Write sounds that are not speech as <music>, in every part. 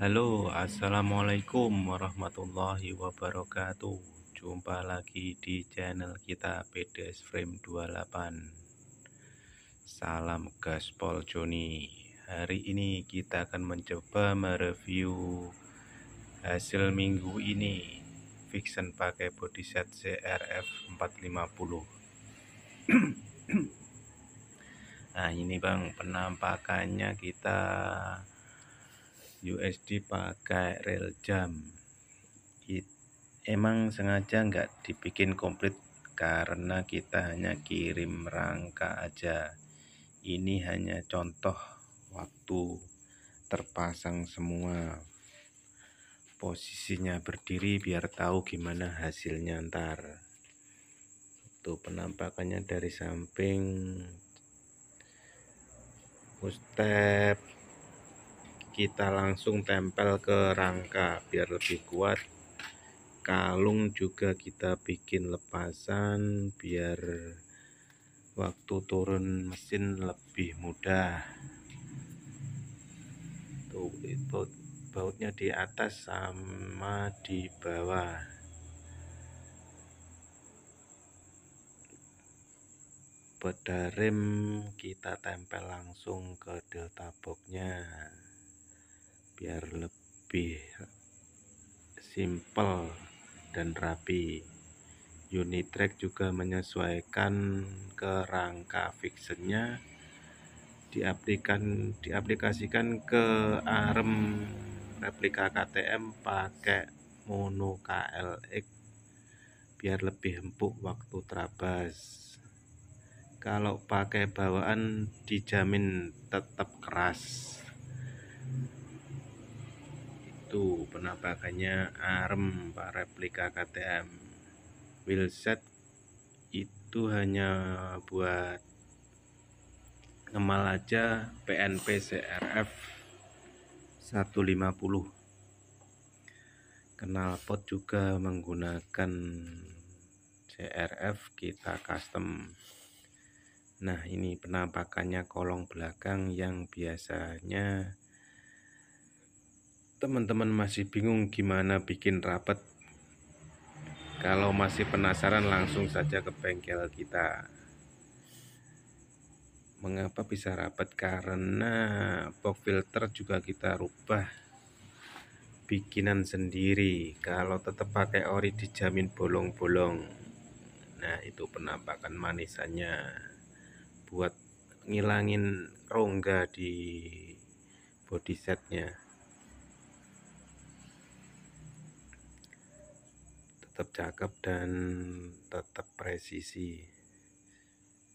Halo, assalamualaikum warahmatullahi wabarakatuh. Jumpa lagi di channel kita PDS Frame 28. Salam gaspol Joni. Hari ini kita akan mencoba mereview hasil minggu ini fiction pakai bodyset CRF 450 nah ini bang penampakannya kita USD pakai real jam It, emang sengaja nggak dibikin komplit karena kita hanya kirim rangka aja ini hanya contoh waktu terpasang semua posisinya berdiri biar tahu gimana hasilnya ntar tuh penampakannya dari samping step kita langsung tempel ke rangka biar lebih kuat kalung juga kita bikin lepasan biar waktu turun mesin lebih mudah tuh baut, bautnya di atas sama di bawah pada rem kita tempel langsung ke delta boxnya biar lebih simple dan rapi Unit track juga menyesuaikan ke rangka fixernya diaplikan diaplikasikan ke arm replika KTM pakai mono KLX biar lebih empuk waktu terabas kalau pakai bawaan dijamin tetap keras itu penampakannya arm pak replika KTM wheelset itu hanya buat ngemal aja PNP CRF 150 kenal pot juga menggunakan CRF kita custom Nah ini penampakannya kolong belakang yang biasanya teman-teman masih bingung gimana bikin rapet kalau masih penasaran langsung saja ke bengkel kita mengapa bisa rapet karena box filter juga kita rubah bikinan sendiri kalau tetap pakai ori dijamin bolong-bolong nah itu penampakan manisannya buat ngilangin rongga di body setnya tetap cakep dan tetap presisi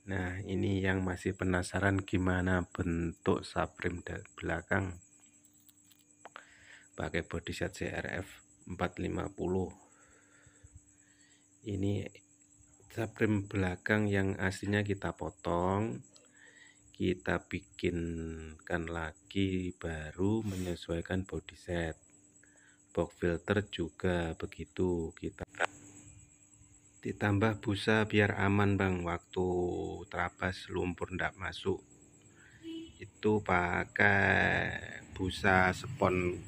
nah ini yang masih penasaran gimana bentuk subrim belakang pakai body set CRF 450 ini subframe belakang yang aslinya kita potong kita bikinkan lagi baru menyesuaikan body set box filter juga begitu kita ditambah busa biar aman bang waktu terabas lumpur tidak masuk itu pakai busa spon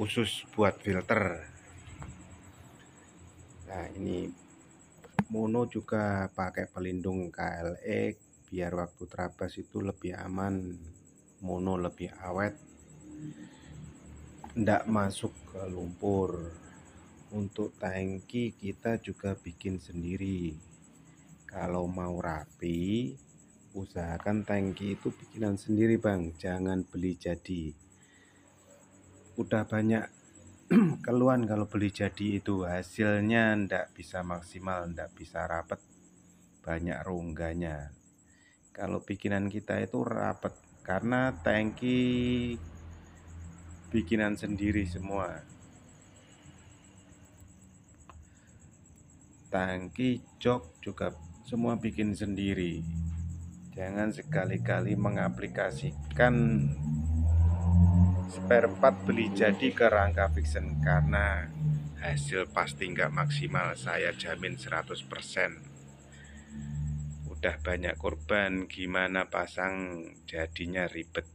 khusus buat filter nah ini mono juga pakai pelindung kle biar waktu terabas itu lebih aman mono lebih awet ndak masuk ke lumpur untuk tangki kita juga bikin sendiri kalau mau rapi usahakan tangki itu bikinan sendiri bang jangan beli jadi udah banyak <clears throat> keluhan kalau beli jadi itu hasilnya ndak bisa maksimal ndak bisa rapet banyak rongganya kalau bikinan kita itu rapet karena tangki bikinan sendiri semua tangki jok juga semua bikin sendiri jangan sekali-kali mengaplikasikan spare part beli jadi ke rangka fiction karena hasil pasti nggak maksimal saya jamin 100% udah banyak korban gimana pasang jadinya ribet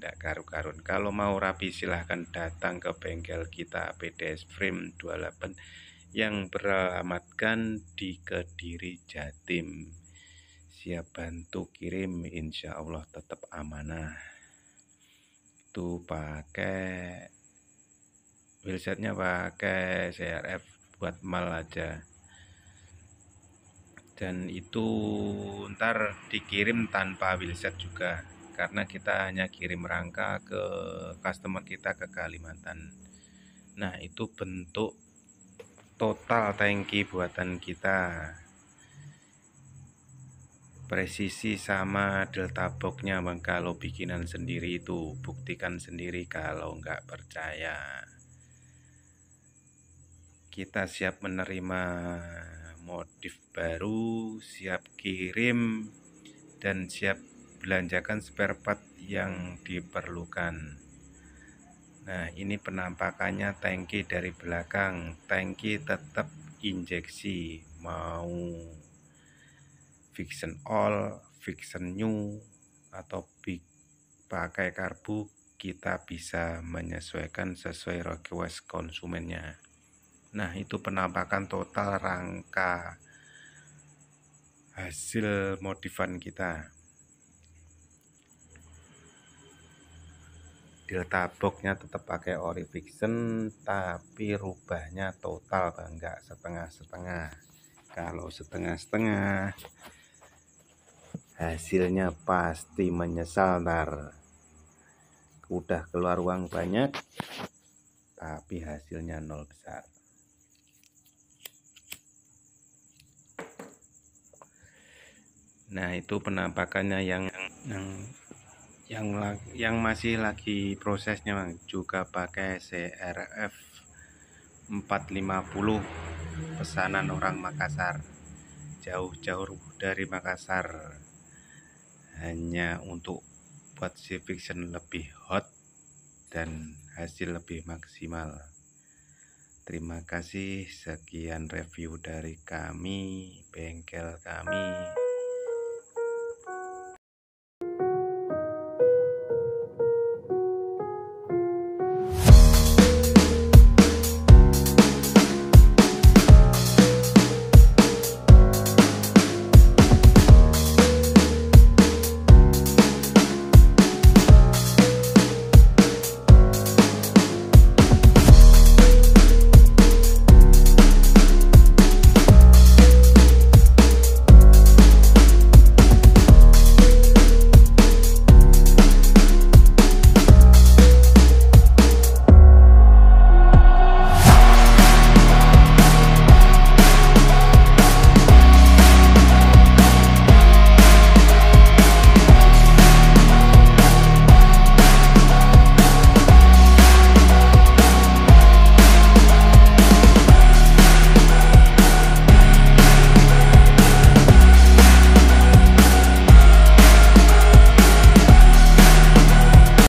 ndak karu-karun kalau mau rapi silahkan datang ke bengkel kita PDS Frame 28 yang beramatkan di Kediri Jatim siap bantu kirim insya Allah tetap amanah itu pakai wheelsetnya pakai CRF buat mal aja dan itu ntar dikirim tanpa wheelset juga karena kita hanya kirim rangka ke customer kita ke Kalimantan nah itu bentuk total tangki buatan kita presisi sama delta boxnya bang kalau bikinan sendiri itu buktikan sendiri kalau nggak percaya kita siap menerima modif baru siap kirim dan siap belanjakan spare part yang diperlukan nah ini penampakannya tangki dari belakang tangki tetap injeksi mau fiction all, fiction new atau big pakai karbu kita bisa menyesuaikan sesuai request konsumennya. Nah, itu penampakan total rangka hasil modifan kita. delta boxnya tetap pakai ori fiction tapi rubahnya total bang enggak setengah-setengah kalau setengah-setengah hasilnya pasti menyesal ntar udah keluar uang banyak tapi hasilnya nol besar nah itu penampakannya yang yang yang yang masih lagi prosesnya juga pakai CRF 450 pesanan orang Makassar jauh-jauh dari Makassar hanya untuk buat si fiction lebih hot dan hasil lebih maksimal. Terima kasih, sekian review dari kami, bengkel kami.